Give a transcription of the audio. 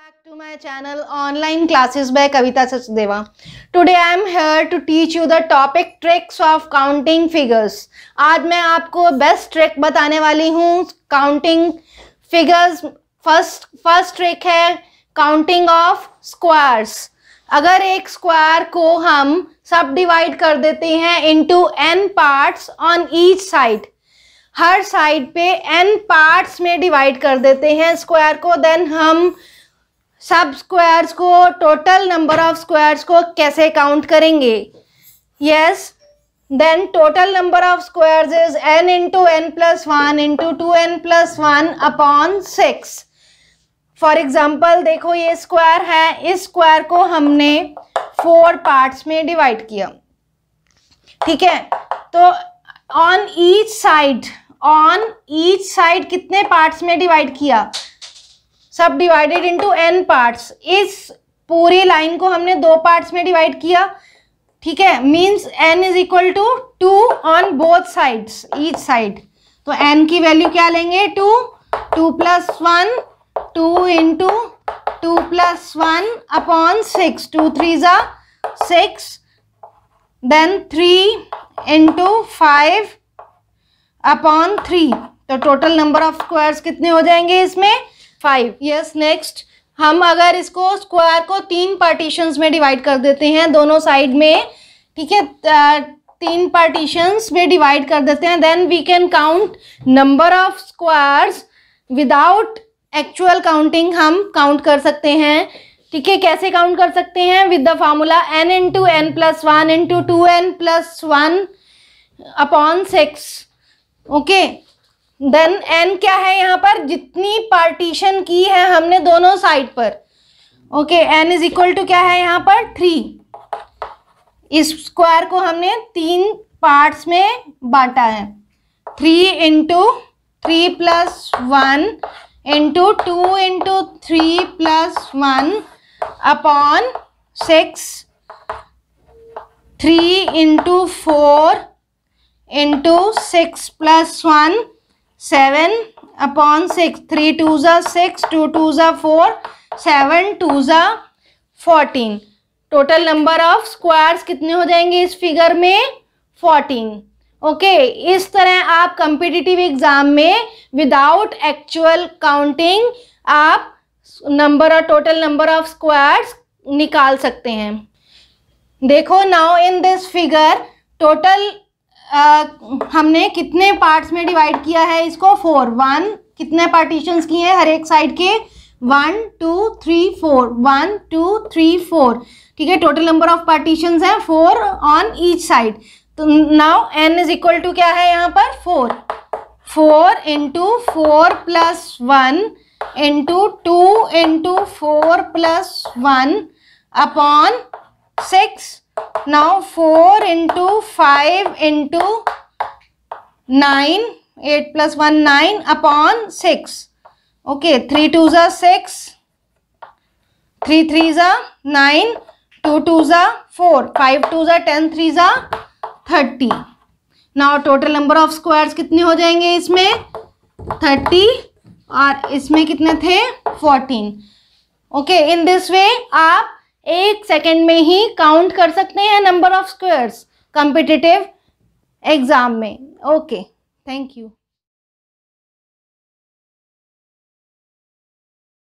back to my channel online classes by kavita sachdeva today i am here to teach you the topic tricks of counting figures aaj main aapko best trick batane wali hu counting figures first first trick hai counting of squares अगर एक square को हम सब divide कर देते हैं into N parts on each side हर side पे एन पार्ट्स में डिवाइड कर देते हैं स्क्वायर को देन हम सब स्क्वायर्स को टोटल नंबर ऑफ स्क्वायर्स को कैसे काउंट करेंगे yes then total number of squares is N into N plus one into two N plus one upon six for example देखो ये स्क्वायर है इस स्क्वायर को हमने फोर पार्ट्स में डिवाइड किया ठीक है तो on each side on each side कितने पार्ट्स में डिवाइड किया सब डिवाइडेड इनटू एन पार्ट्स इस पूरी लाइन को हमने दो पार्ट्स में डिवाइड किया ठीक है means N is equal to two on both sides each side तो एन की वैल्यू क्या लेंगे two two plus one two into two plus one upon six two three ज़ा six then three into five upon three तो total number of squares कितने हो जाएंगे इसमें फाइव यस नेक्स्ट हम अगर इसको स्क्वायर को तीन पार्टीशंस में डिवाइड कर देते हैं दोनों साइड में ठीक है तीन पार्टीशंस में डिवाइड कर देते हैं then we can count number of squares without actual counting हम काउंट कर सकते हैं ठीक है कैसे काउंट कर सकते हैं with the formula N into N plus one into two N plus one upon six okay then N क्या है यहाँ पर जितनी पार्टीशन की है हमने दोनों साइड पर okay N is equal to क्या है यहाँ पर थ्री इस स्क्वायर को हमने तीन पार्ट्स में बांटा है three into three plus one into two into three plus one upon six three into four into six plus one seven upon six three two ज़ा सिक्स टू टू ज़ा four seven two ज़ा fourteen total number of squares कितने हो जाएंगे इस figure में fourteen okay okay, इस तरह आप कंपिटिटिव एग्ज़ाम में विदाउट एक्चुअल काउंटिंग आप नंबर और टोटल नंबर ऑफ स्क्वायर्स निकाल सकते हैं देखो now in this figure total uh, हमने कितने पार्ट्स में डिवाइड किया है इसको फोर वन कितने पार्टीशंस किए हैं हर एक साइड के one two three four one two three four ठीक है टोटल नंबर ऑफ पार्टीशंस हैं फोर ऑन ईच साइड तो now N is equal to क्या है यहाँ पर four four into four plus one into two into four plus one upon six now 4 into 5 into 9 8 plus 1 9 upon 6 okay 3 twos are 6 3 threes are 9 2 twos are 4 5 twos are 10 threes are 30 now total number of squares कितने हो जाएंगे इसमें 30 और इसमें कितने थे 14 okay in this way आप एक सेकेंड में ही काउंट कर सकते हैं number of squares competitive exam में ओके थैंक यू